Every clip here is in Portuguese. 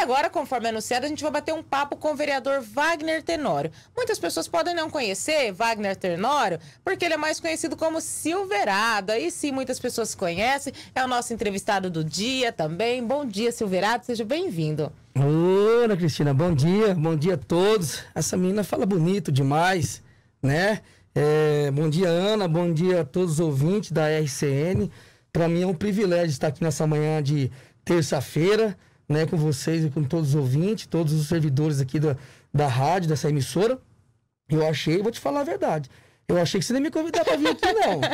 agora, conforme anunciado, a gente vai bater um papo com o vereador Wagner Tenório. Muitas pessoas podem não conhecer Wagner Tenório, porque ele é mais conhecido como Silverado. Aí sim, muitas pessoas conhecem. É o nosso entrevistado do dia também. Bom dia, Silverado. Seja bem-vindo. Ana Cristina, bom dia. Bom dia a todos. Essa menina fala bonito demais, né? É, bom dia, Ana. Bom dia a todos os ouvintes da RCN. Para mim é um privilégio estar aqui nessa manhã de terça-feira né, com vocês e com todos os ouvintes, todos os servidores aqui da, da rádio, dessa emissora. Eu achei, vou te falar a verdade, eu achei que você nem me convidar para vir aqui, não. não.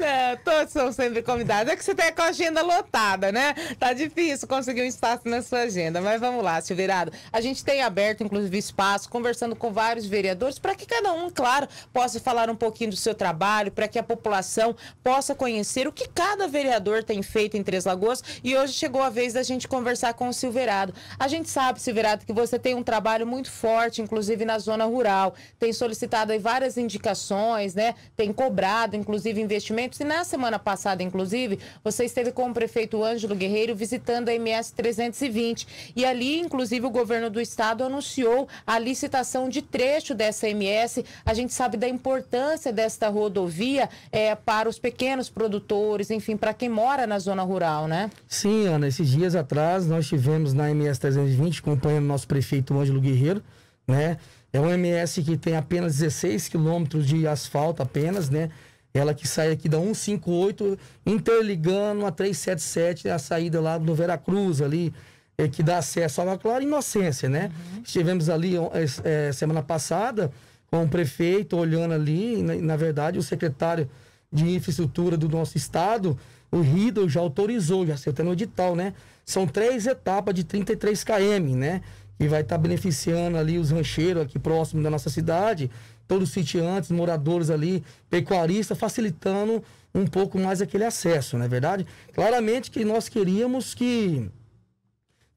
É, todos são sempre convidados. É que você tem tá com a agenda lotada, né? Tá difícil conseguir um espaço na sua agenda. Mas vamos lá, Silveirado. A gente tem aberto, inclusive, espaço, conversando com vários vereadores, para que cada um, claro, possa falar um pouquinho do seu trabalho, para que a população possa conhecer o que cada vereador tem feito em Três Lagoas. E hoje chegou a vez da gente conversar com o Silveirado. A gente sabe, Silveirado, que você tem um trabalho muito forte, inclusive na zona rural. Tem solicitado aí várias indicações, né? Tem cobrado, inclusive, investimentos. E na semana passada, inclusive, você esteve com o prefeito Ângelo Guerreiro visitando a MS 320. E ali, inclusive, o governo do estado anunciou a licitação de trecho dessa MS. A gente sabe da importância desta rodovia é, para os pequenos produtores, enfim, para quem mora na zona rural, né? Sim, Ana. Esses dias atrás nós tivemos na MS 320, acompanhando nosso prefeito Ângelo Guerreiro, né? É um MS que tem apenas 16 quilômetros de asfalto apenas, né? Ela que sai aqui da 158, interligando a 377, a saída lá do Veracruz ali, é, que dá acesso à Clara Inocência, né? Uhum. Estivemos ali é, é, semana passada com o prefeito olhando ali, na, na verdade o secretário de infraestrutura do nosso estado, o Riddle já autorizou, já saiu o no edital, né? São três etapas de 33 km, né? e vai estar tá beneficiando ali os rancheiros aqui próximo da nossa cidade, todos os sitiantes, moradores ali, pecuaristas, facilitando um pouco mais aquele acesso, não é verdade? Claramente que nós queríamos que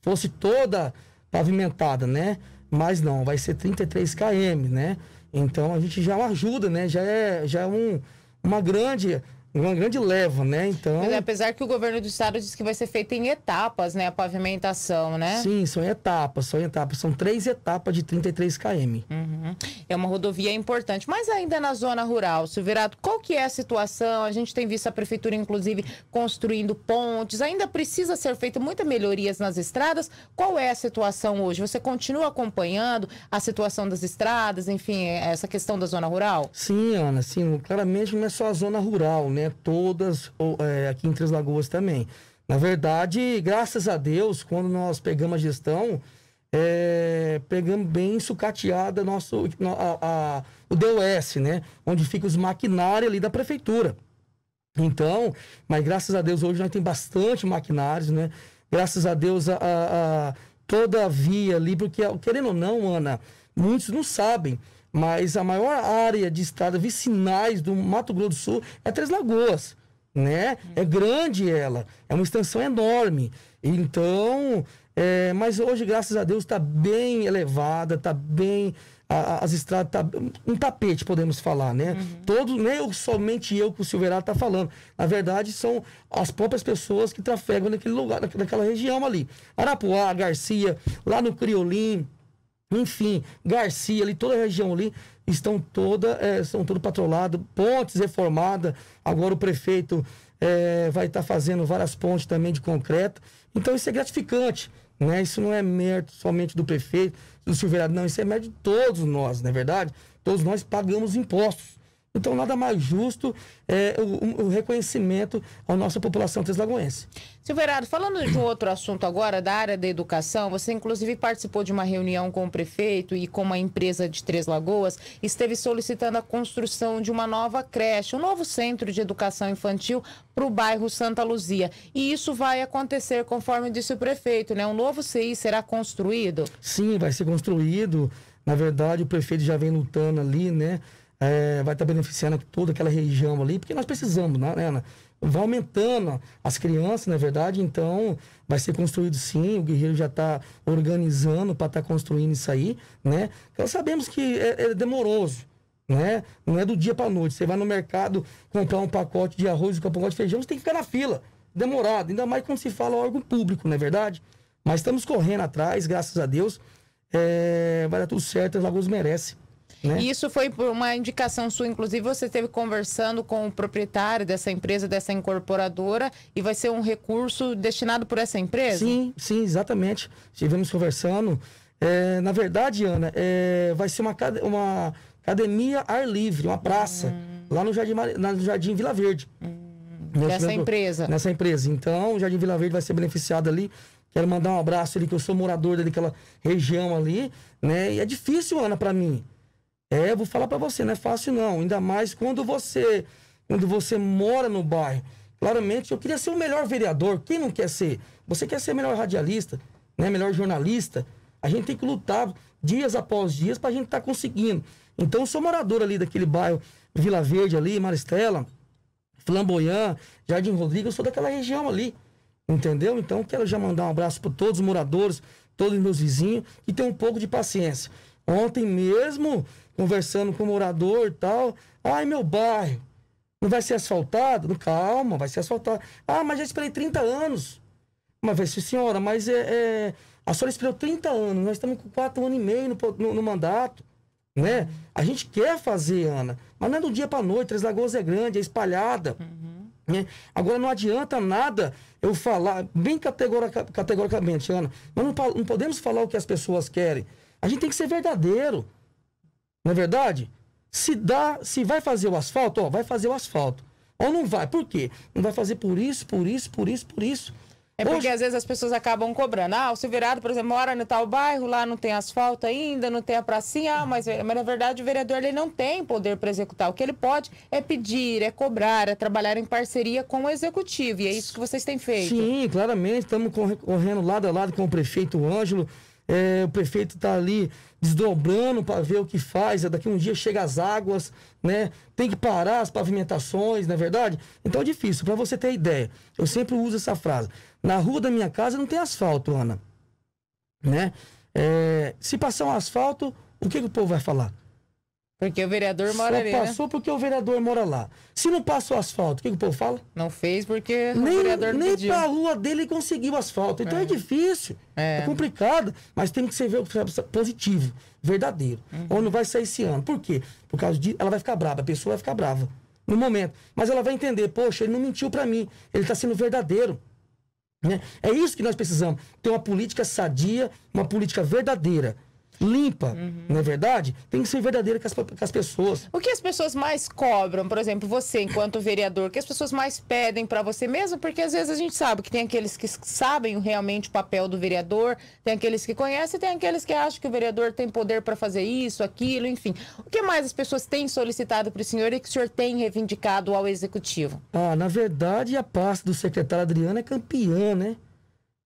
fosse toda pavimentada, né? Mas não, vai ser 33 km, né? Então a gente já é ajuda, né? Já é, já é um, uma grande uma grande leva, né? Então. apesar que o governo do estado diz que vai ser feita em etapas, né? A pavimentação, né? Sim, são etapas, são etapas. São três etapas de 33 km. Uhum. É uma rodovia importante. Mas ainda na zona rural, Silverato, qual que é a situação? A gente tem visto a prefeitura, inclusive, construindo pontes. Ainda precisa ser feita muitas melhorias nas estradas. Qual é a situação hoje? Você continua acompanhando a situação das estradas, enfim, essa questão da zona rural? Sim, Ana, sim. Claramente não é só a zona rural, né? né? Todas é, aqui em Três Lagoas também. Na verdade, graças a Deus, quando nós pegamos a gestão, é, pegamos bem sucateada nosso, a, a, o DOS, né? Onde fica os maquinários ali da prefeitura. Então, mas graças a Deus hoje nós tem bastante maquinários, né? Graças a Deus a, a, a toda a via ali, porque querendo ou não, Ana, muitos não sabem mas a maior área de estradas vicinais do Mato Grosso do Sul é Três Lagoas, né? É grande ela, é uma extensão enorme. Então, é, mas hoje, graças a Deus, está bem elevada, está bem as estradas tá um tapete podemos falar né uhum. todos nem eu, somente eu que o Silverado tá falando na verdade são as próprias pessoas que trafegam naquele lugar naquela região ali Arapuá Garcia lá no Criolim enfim, Garcia ali, toda a região ali, estão toda, é, estão todo patrolado, pontes reformadas, agora o prefeito é, vai estar tá fazendo várias pontes também de concreto, então isso é gratificante, né? Isso não é mérito somente do prefeito, do Silveirado, não, isso é mérito de todos nós, não é verdade? Todos nós pagamos impostos, então, nada mais justo é, o, o, reconhecimento à nossa população trislagoense. Silverado, falando de um outro assunto agora, da área da educação, você inclusive participou de uma reunião com o prefeito e com uma empresa de Três Lagoas, esteve solicitando a construção de uma nova creche, um novo centro de educação infantil para o bairro Santa Luzia. E isso vai acontecer, conforme disse o prefeito, né? Um novo CI será construído? Sim, vai ser construído. Na verdade, o prefeito já vem lutando ali, né? é, vai estar beneficiando toda aquela região ali, porque nós precisamos, né, né? Vai aumentando as crianças, na é verdade, então vai ser construído sim, o Guerreiro já está organizando para estar tá construindo isso aí, né? Nós então, sabemos que é, é demoroso, né? Não é do dia para noite. Você vai no mercado comprar um pacote de arroz e um pacote de feijão, você tem que ficar na fila, demorado, ainda mais quando se fala órgão público, não é verdade? Mas estamos correndo atrás, graças a Deus. É, vai dar tudo certo, as Lagoas merece né? Isso foi por uma indicação sua, inclusive você esteve conversando com o proprietário dessa empresa, dessa incorporadora, e vai ser um recurso destinado por essa empresa? Sim, sim, exatamente. Estivemos conversando. É, na verdade, Ana, é, vai ser uma, uma academia ar livre, uma praça, hum. lá no Jardim, no Jardim Vila Verde. Hum. Nessa empresa. Nessa empresa. Então, o Jardim Vila Verde vai ser beneficiado ali. Quero mandar um abraço ali, que eu sou morador daquela região ali, né? E é difícil, Ana, para mim. É, vou falar para você, não é fácil não. Ainda mais quando você, quando você mora no bairro. Claramente, eu queria ser o melhor vereador. Quem não quer ser? Você quer ser melhor radialista, né? Melhor jornalista. A gente tem que lutar dias após dias para a gente estar tá conseguindo. Então, eu sou morador ali daquele bairro Vila Verde ali, Maristela, Flamboyant, Jardim Rodrigo, eu sou daquela região ali. Entendeu? Então, quero já mandar um abraço para todos os moradores, todos os meus vizinhos, que ter um pouco de paciência. Ontem mesmo, conversando com o morador e tal. Ai, meu bairro, não vai ser asfaltado? Calma, vai ser asfaltado. Ah, mas já esperei 30 anos. Mas vai ser senhora, mas é, é, a senhora esperou 30 anos, nós estamos com 4 anos e meio no, no, no mandato. Né? A gente quer fazer, Ana, mas não é do dia para noite. Três Lagoas é grande, é espalhada. Uhum. Né? Agora não adianta nada eu falar, bem categoricamente, Ana, mas não, não podemos falar o que as pessoas querem. A gente tem que ser verdadeiro. Não é verdade? Se dá, se vai fazer o asfalto, ó, vai fazer o asfalto. Ou não vai. Por quê? Não vai fazer por isso, por isso, por isso, por isso. É porque Hoje... às vezes as pessoas acabam cobrando. Ah, o Silveirado, por exemplo, mora no tal bairro, lá não tem asfalto ainda, não tem a pracinha. Ah, mas, mas na verdade o vereador ele não tem poder para executar. O que ele pode é pedir, é cobrar, é trabalhar em parceria com o executivo. E é isso que vocês têm feito. Sim, claramente. Estamos correndo lado a lado com o prefeito Ângelo. É, o prefeito está ali desdobrando para ver o que faz. É, daqui um dia chega as águas, né? Tem que parar as pavimentações, não é verdade? Então é difícil. Para você ter ideia, eu sempre uso essa frase. Na rua da minha casa não tem asfalto, Ana. Né? É, se passar um asfalto, o que, que o povo vai falar? Porque o vereador mora Só ali. Né? Passou né? porque o vereador mora lá. Se não passou asfalto, o que, que o povo fala? Não fez porque nem, o vereador não nem pediu. pra dele conseguiu asfalto. Então é, é difícil, é. é. complicado, mas tem que ser positivo, verdadeiro. Uhum. Ou não vai sair esse ano. Por quê? Por causa de. Ela vai ficar brava, a pessoa vai ficar brava no momento. Mas ela vai entender, poxa, ele não mentiu para mim, ele está sendo verdadeiro. Né? É isso que nós precisamos. Ter uma política sadia, uma política verdadeira limpa, uhum. não é verdade? Tem que ser verdadeira com as, com as, pessoas. O que as pessoas mais cobram, por exemplo, você enquanto vereador, o que as pessoas mais pedem para você mesmo? Porque às vezes a gente sabe que tem aqueles que sabem realmente o papel do vereador, tem aqueles que conhecem, tem aqueles que acham que o vereador tem poder para fazer isso, aquilo, enfim. O que mais as pessoas têm solicitado para o senhor e que o senhor tem reivindicado ao executivo? Ah, na verdade, a pasta do secretário Adriano é campeã, né?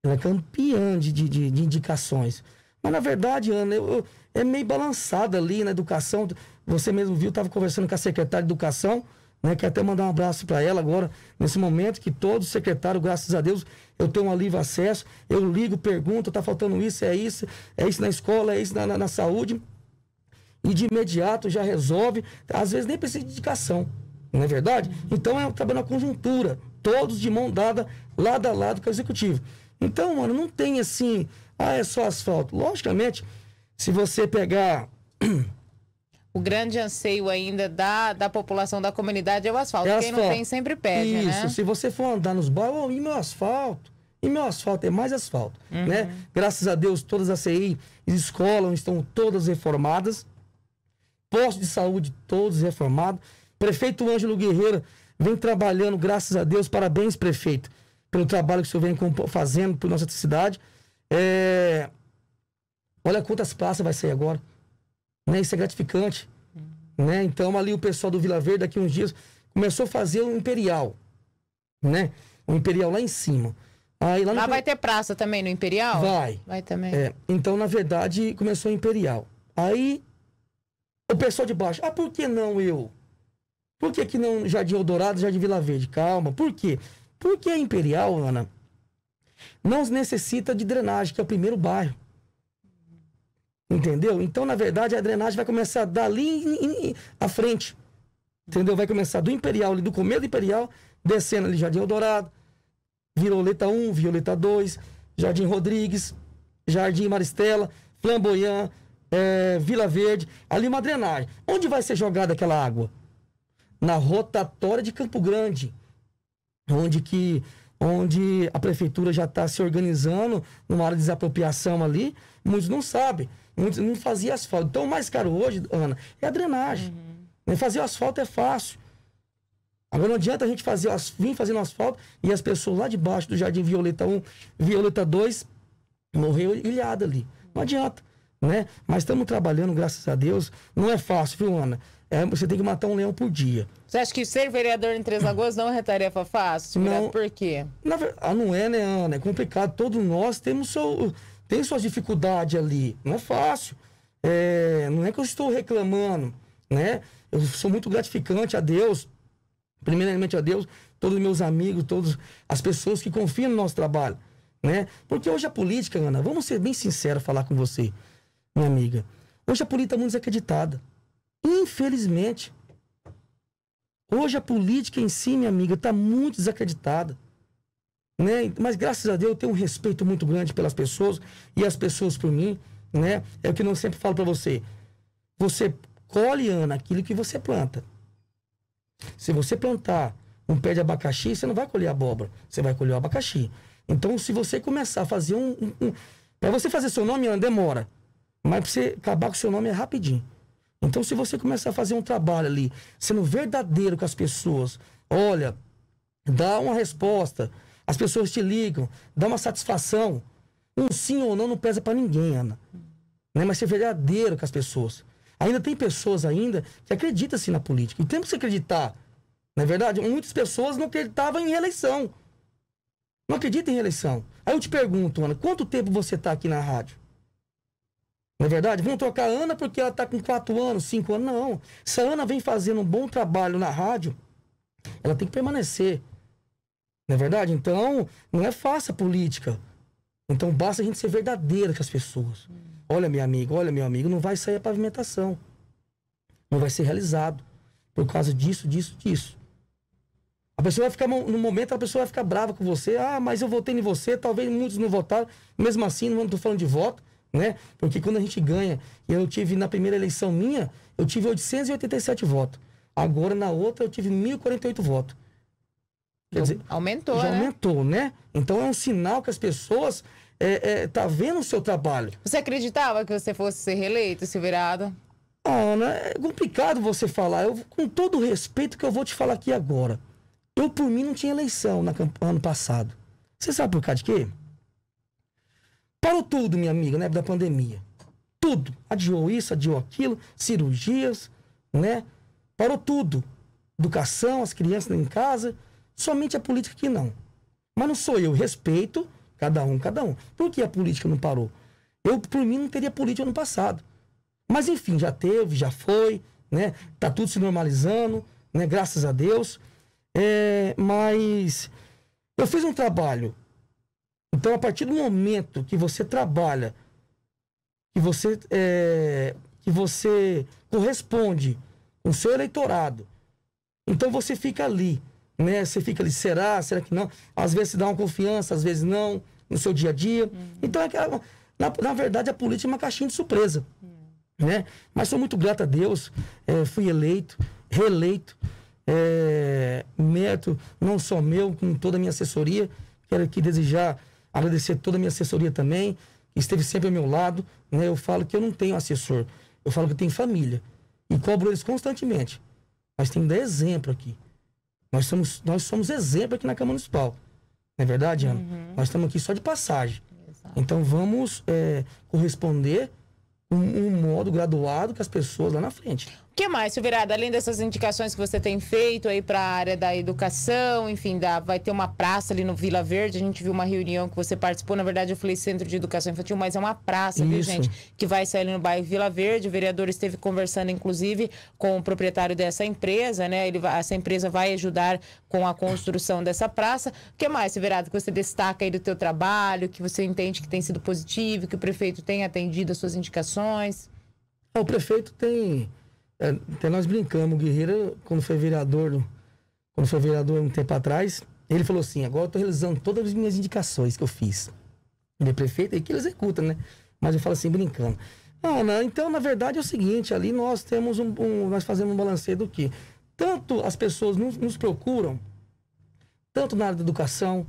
Ela é campeã de, de, de indicações. Mas na verdade, Ana, eu, eu, é meio balançada ali na educação. Você mesmo viu, estava conversando com a secretária de educação, né? Quero até mandar um abraço para ela agora, nesse momento que todo secretário, graças a Deus, eu tenho um livre acesso, eu ligo, pergunto, tá faltando isso, é isso, é isso na escola, é isso na, na, na saúde. E de imediato já resolve. Às vezes nem precisa de indicação, não é verdade? Então é um trabalho na conjuntura, todos de mão dada, lado a lado com o executivo. Então, mano, não tem assim ah, é só asfalto. Logicamente, se você pegar. O grande anseio ainda da, da população da comunidade é o asfalto. É Quem asfalto. não tem sempre pede. Né? Isso, né? se você for andar nos bairros, oh, e meu asfalto? E meu asfalto é mais asfalto. Uhum. Né? Graças a Deus, todas as CI escolas estão todas reformadas. Postos de saúde todos reformados. Prefeito Ângelo Guerreiro vem trabalhando, graças a Deus. Parabéns, prefeito, pelo trabalho que o senhor vem fazendo por nossa cidade. É... Olha quantas praças vai ser agora. Né? Isso é gratificante. Uhum. Né? Então, ali o pessoal do Vila Verde, daqui uns dias, começou a fazer o Imperial. Né? O Imperial lá em cima. Aí, lá, lá no... vai ter praça também no Imperial? Vai. Vai também. É. Então, na verdade, começou o Imperial. Aí, o pessoal de baixo, ah, por que não eu? Por que, que não Jardim Eldorado, Jardim Vila Verde? Calma, por quê? Porque a é Imperial, Ana, não necessita de drenagem, que é o primeiro bairro. Entendeu? Então, na verdade, a drenagem vai começar dali à frente. Entendeu? Vai começar do Imperial, ali do começo do Imperial, descendo ali Jardim Eldorado, Violeta 1, Violeta 2, Jardim Rodrigues, Jardim Maristela, Flamboyant, é, Vila Verde, ali uma drenagem. Onde vai ser jogada aquela água? Na rotatória de Campo Grande, onde que onde a prefeitura já está se organizando numa área de desapropriação ali, muitos não sabem, muitos não faziam asfalto. Então, o mais caro hoje, Ana, é a drenagem. Uhum. Fazer o asfalto é fácil. Agora não adianta a gente fazer, vir fazendo asfalto e as pessoas lá debaixo do Jardim Violeta 1, Violeta 2, morrer ilhada ali. Não adianta, né? Mas estamos trabalhando, graças a Deus. Não é fácil, viu, Ana? É, você tem que matar um leão por dia. Você acha que ser vereador em Três Lagoas não é tarefa fácil? Tipo, não. Né, por quê? Na verdade, ah, não é, né, Ana? É complicado. Todos nós temos seu, tem suas dificuldades ali. Não é fácil. É, não é que eu estou reclamando, né? Eu sou muito gratificante a Deus, primeiramente a Deus, todos meus amigos, todas as pessoas que confiam no nosso trabalho, né? Porque hoje a política, Ana, vamos ser bem sinceros falar com você, minha amiga. Hoje a política é muito desacreditada. Infelizmente. Hoje a política em si, minha amiga, está muito desacreditada. Né? Mas graças a Deus eu tenho um respeito muito grande pelas pessoas e as pessoas por mim, né? É o que eu sempre falo para você. Você colhe, Ana, aquilo que você planta. Se você plantar um pé de abacaxi, você não vai colher abóbora, você vai colher o abacaxi. Então, se você começar a fazer um. um, um... para você fazer seu nome, Ana, demora. Mas para você acabar com seu nome é rapidinho. Então, se você começar a fazer um trabalho ali, sendo verdadeiro com as pessoas, olha, dá uma resposta, as pessoas te ligam, dá uma satisfação. Um sim ou não não pesa para ninguém, Ana. Né? Mas ser verdadeiro com as pessoas. Ainda tem pessoas ainda que acreditam assim na política. E temos que acreditar. Na é verdade, muitas pessoas não acreditavam em reeleição. Não acreditam em reeleição. Aí eu te pergunto, Ana, quanto tempo você está aqui na rádio? Não é verdade? Vão trocar a Ana porque ela está com 4 anos, 5 anos. Não. Se a Ana vem fazendo um bom trabalho na rádio, ela tem que permanecer. Não é verdade? Então, não é fácil a política. Então, basta a gente ser verdadeiro com as pessoas. Olha, meu amigo, olha, meu amigo, não vai sair a pavimentação. Não vai ser realizado. Por causa disso, disso, disso. A pessoa vai ficar, no momento, a pessoa vai ficar brava com você. Ah, mas eu votei em você, talvez muitos não votaram. Mesmo assim, não estou falando de voto né? Porque quando a gente ganha, eu tive na primeira eleição minha, eu tive 887 votos. Agora na outra eu tive 1048 votos. Quer dizer, aumentou, já né? aumentou, né? Então é um sinal que as pessoas é, é, tá vendo o seu trabalho. Você acreditava que você fosse ser reeleito, se virado? é complicado você falar. Eu, com todo o respeito que eu vou te falar aqui agora. Eu, por mim, não tinha eleição na, ano passado. Você sabe por causa de quê? parou tudo, minha amiga, na né, época da pandemia. Tudo. Adiou isso, adiou aquilo, cirurgias, né? Parou tudo. Educação, as crianças em casa. Somente a política que não. Mas não sou eu, respeito cada um, cada um. Por que a política não parou? Eu, por mim, não teria política no passado. Mas enfim, já teve, já foi, né? Tá tudo se normalizando, né? Graças a Deus. É, mas eu fiz um trabalho então, a partir do momento que você trabalha, que você, é, que você corresponde com o seu eleitorado, então você fica ali, né? Você fica ali, será? Será que não? Às vezes se dá uma confiança, às vezes não, no seu dia a dia. Uhum. Então, é na, na, verdade, a política é uma caixinha de surpresa, uhum. né? Mas sou muito grato a Deus, é, fui eleito, reeleito, é, mérito não só meu, com toda a minha assessoria, quero aqui desejar agradecer toda a minha assessoria também, que esteve sempre ao meu lado. Né? Eu falo que eu não tenho assessor, eu falo que eu tenho família. E cobro eles constantemente. Mas tem que dar exemplo aqui. Nós somos, nós somos exemplo aqui na Câmara Municipal. Não é verdade, Ana? Uhum. Nós estamos aqui só de passagem. Exato. Então vamos é, corresponder um, um modo graduado com as pessoas lá na frente que mais, Silveirada? Além dessas indicações que você tem feito aí para a área da educação, enfim, da, vai ter uma praça ali no Vila Verde. A gente viu uma reunião que você participou. Na verdade, eu falei Centro de Educação Infantil, mas é uma praça, viu, gente? Que vai sair ali no bairro Vila Verde. O vereador esteve conversando, inclusive, com o proprietário dessa empresa, né? Ele, essa empresa vai ajudar com a construção dessa praça. O que mais, Silveirada, que você destaca aí do teu trabalho, que você entende que tem sido positivo, que o prefeito tem atendido as suas indicações? O prefeito tem é, até então nós brincamos, o Guerreiro, quando foi vereador, quando foi vereador um tempo atrás, ele falou assim: agora eu estou realizando todas as minhas indicações que eu fiz. Ele é prefeito, é que ele executa, né? Mas eu falo assim, brincando. Não, ah, não, né, então, na verdade, é o seguinte, ali nós temos um. um nós fazemos um balanceio do que? Tanto as pessoas nos, nos, procuram, tanto na área da educação,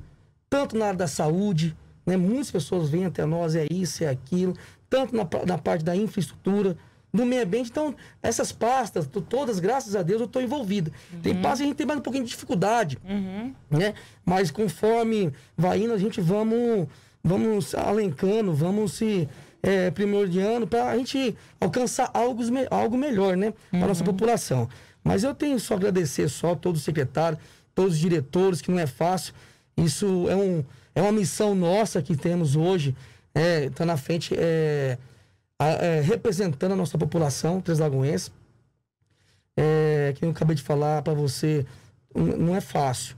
tanto na área da saúde, né? Muitas pessoas vêm até nós, é isso, é aquilo, tanto na, na parte da infraestrutura no meio ambiente. Então, essas pastas, todas, graças a Deus, eu estou envolvido. Uhum. Tem pastas que a gente tem mais um pouquinho de dificuldade, uhum. né? Mas conforme vai indo, a gente vamos, vamos alencando, vamos se é, primordiando para a gente alcançar algo, algo melhor, né? Para uhum. nossa população. Mas eu tenho só agradecer só todo o secretário todos os diretores, que não é fácil. Isso é, um, é uma missão nossa que temos hoje. Está né? na frente... É, a, é, representando a nossa população treslagoense. É, que eu acabei de falar para você, não é fácil.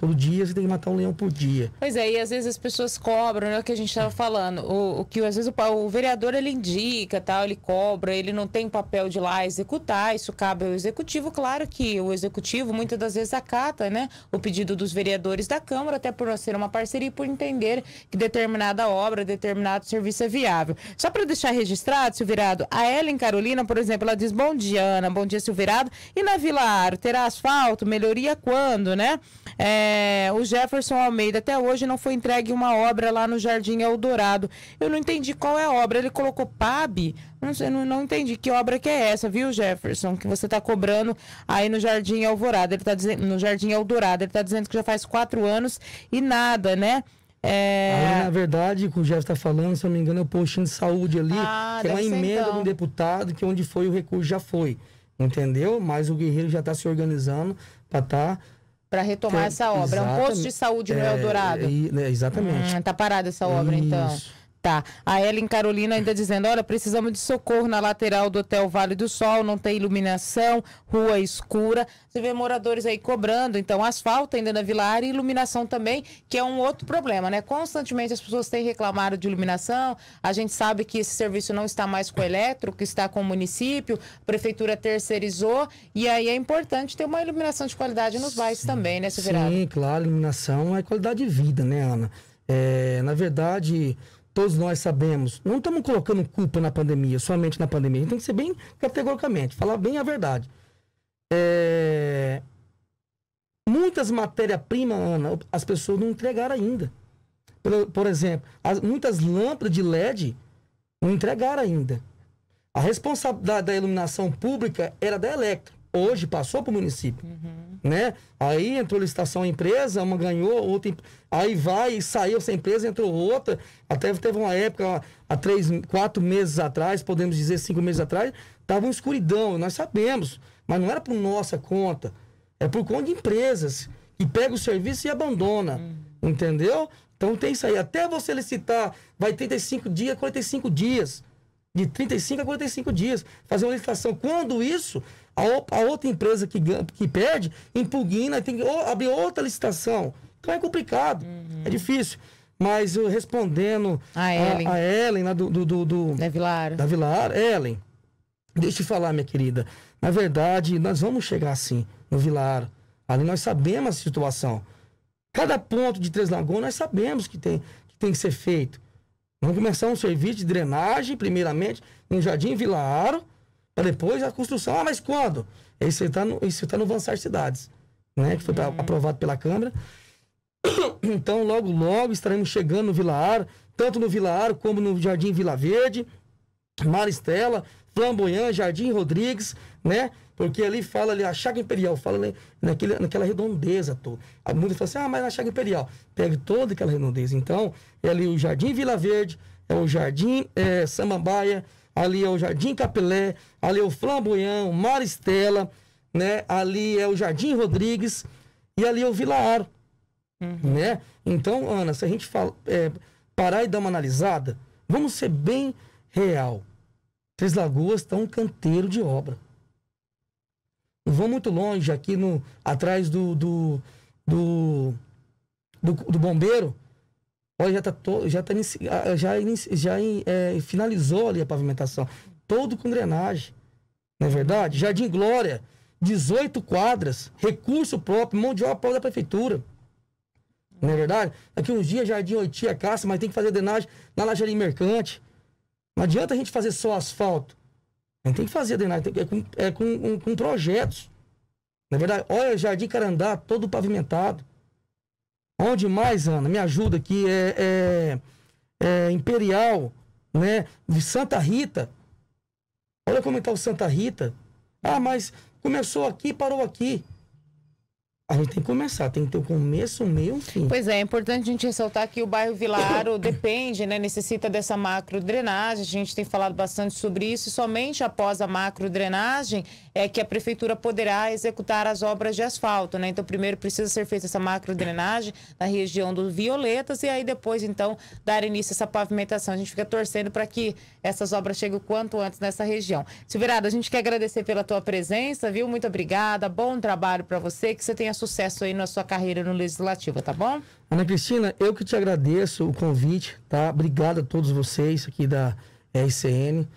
Todo dia você tem que matar um leão por dia. Pois é, e às vezes as pessoas cobram, né? O que a gente estava falando. O, o, que às vezes o, o, vereador ele indica, tal, ele cobra, ele não tem papel de lá executar, isso cabe ao executivo. Claro que o executivo muitas das vezes acata, né? O pedido dos vereadores da Câmara, até por ser uma parceria e por entender que determinada obra, determinado serviço é viável. Só para deixar registrado, Silvirado, a Ellen Carolina, por exemplo, ela diz: Bom dia, Ana, bom dia, Silvirado. E na Vila Aro, terá asfalto? Melhoria quando, né? É é, o Jefferson Almeida, até hoje não foi entregue uma obra lá no Jardim Eldorado. Eu não entendi qual é a obra. Ele colocou PAB? Não, sei, não, não entendi que obra que é essa, viu, Jefferson? Que você está cobrando aí no Jardim Alvorada. Ele tá dizendo, no Jardim Eldorado. Ele está dizendo que já faz quatro anos e nada, né? É... Aí, na verdade, o que o Jeff está falando, se eu não me engano, é o postinho de saúde ali, ah, que é uma emenda então. de um deputado, que é onde foi o recurso já foi. Entendeu? Mas o Guerreiro já está se organizando para estar. Tá para retomar é, essa obra. É um posto de saúde no é, Eldorado. É, é, exatamente. Está ah, hum, parada essa obra, então. Isso. então. Tá? A Ellen Carolina ainda dizendo: olha, precisamos de socorro na lateral do Hotel Vale do Sol, não tem iluminação, rua escura. Você vê moradores aí cobrando, então, asfalto ainda na Vila e iluminação também, que é um outro problema, né? Constantemente as pessoas têm reclamado de iluminação, a gente sabe que esse serviço não está mais com o elétrico que está com o município, a prefeitura terceirizou, e aí é importante ter uma iluminação de qualidade nos bairros também, né, Severado? Sim, claro, iluminação é qualidade de vida, né, Ana? É, na verdade, todos nós sabemos, não estamos colocando culpa na pandemia, somente na pandemia. Tem que ser bem categoricamente, falar bem a verdade. É... Muitas matérias-primas, Ana, as pessoas não entregaram ainda. Por, por exemplo, as, muitas lâmpadas de LED não entregaram ainda. A responsabilidade da iluminação pública era da Electro hoje passou para o município, uhum. né? Aí entrou licitação a empresa, uma ganhou, outra aí vai saiu essa empresa, entrou outra. Até teve uma época há três, quatro meses atrás, podemos dizer cinco meses atrás, tava uma escuridão, nós sabemos, mas não era por nossa conta, é por conta de empresas que pega o serviço e abandona, uhum. entendeu? Então tem isso aí. Até você licitar, vai 35 dias, 45 dias. De 35 a 45 dias. Fazer uma licitação. Quando isso, a, outra empresa que, que perde impugna, tem que abrir outra licitação. Então é complicado, uhum. é difícil. Mas eu respondendo a Ellen, a, a Ellen lá do, do, do, do, Da Vilar. Da Vilar. Ellen, deixa eu te falar, minha querida. Na verdade, nós vamos chegar assim no Vilar. Ali nós sabemos a situação. Cada ponto de Três Lagoas nós sabemos que tem que, tem que ser feito. Vamos começar um serviço de drenagem, primeiramente, no Jardim Vilar para depois a construção, ah, mas quando? Isso está no, isso tá no Avançar Cidades, né? Que foi uhum. aprovado pela Câmara. Então, logo, logo estaremos chegando no Vila Ar, tanto no Vila Ar como no Jardim Vila Verde, Maristela, Flamboyant, Jardim Rodrigues, né? Porque ali fala ali, a Chaga Imperial, fala ali, naquele, naquela redondeza toda. A mundo fala assim, ah, mas na Chaga Imperial. Pega toda aquela redondeza. Então, é ali o Jardim Vila Verde, é o Jardim é, Samambaia, ali é o Jardim Capelé, ali é o Flamboyão, Maristela, né? Ali é o Jardim Rodrigues e ali é o Vilar, uhum. né? Então, Ana, se a gente fala, é, parar e dar uma analisada, vamos ser bem real. Três Lagoas está um canteiro de obra. Não vão muito longe aqui no atrás do do, do, do, do bombeiro Olha, já tá todo, já tá já já é, finalizou ali a pavimentação, todo com drenagem. Não é verdade? Jardim Glória, 18 quadras, recurso próprio, mão de obra própria da prefeitura. Não é verdade? Daqui uns dias Jardim Oitia é caça, mas tem que fazer drenagem na lajaria mercante. Não adianta a gente fazer só asfalto. A gente tem que fazer drenagem, é com, é com, um, com projetos. Na é verdade, olha Jardim Carandá, todo pavimentado. Onde mais, Ana? Me ajuda aqui. É, é, é Imperial, né? De Santa Rita. Olha como está o Santa Rita. Ah, mas começou aqui, parou aqui. A gente tem que começar, tem que ter o um começo, o um meio, o fim. Pois é, é importante a gente ressaltar que o bairro Vilaro depende, né, necessita dessa macro drenagem. A gente tem falado bastante sobre isso. E somente após a macro drenagem é que a prefeitura poderá executar as obras de asfalto, né? Então, primeiro precisa ser feita essa macro drenagem na região do Violetas e aí depois, então, dar início a essa pavimentação. A gente fica torcendo para que essas obras cheguem o quanto antes nessa região. Silveirada, a gente quer agradecer pela tua presença, viu? Muito obrigada, bom trabalho para você, que você tenha sucesso aí na sua carreira no Legislativo, tá bom? Ana Cristina, eu que te agradeço o convite, tá? Obrigado a todos vocês aqui da RCN. É,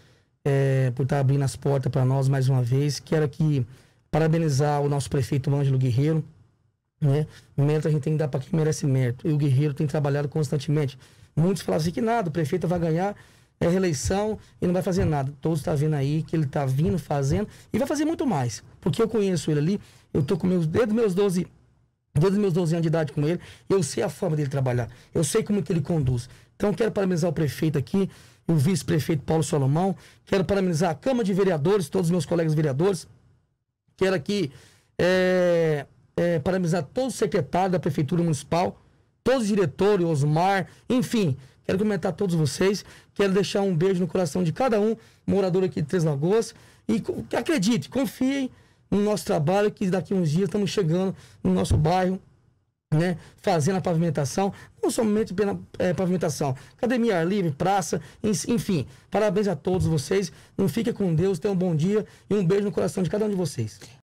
é, por estar abrindo as portas para nós mais uma vez. Quero aqui parabenizar o nosso prefeito Ângelo Guerreiro. Né? Mérito a gente tem que dar para quem merece mérito. E o Guerreiro tem trabalhado constantemente. Muitos falam assim que nada, o prefeito vai ganhar é reeleição e não vai fazer nada. Todos estão tá vendo aí que ele está vindo, fazendo e vai fazer muito mais. Porque eu conheço ele ali, eu estou com meus, dedos meus 12 desde meus 12 anos de idade com ele, eu sei a forma dele trabalhar, eu sei como que ele conduz. Então quero parabenizar o prefeito aqui, o vice-prefeito Paulo Solomão. Quero parabenizar a Câmara de Vereadores, todos os meus colegas vereadores. Quero aqui é, é, parabenizar todo o secretário da Prefeitura Municipal, todos os diretores, Osmar, enfim. Quero comentar a todos vocês. Quero deixar um beijo no coração de cada um, morador aqui de Três Lagoas. E acredite, confiem no nosso trabalho, que daqui a uns dias estamos chegando no nosso bairro, né, fazendo a pavimentação, não somente pela é, pavimentação, academia ar livre, praça, enfim. Parabéns a todos vocês. Não fica com Deus, tenham um bom dia e um beijo no coração de cada um de vocês.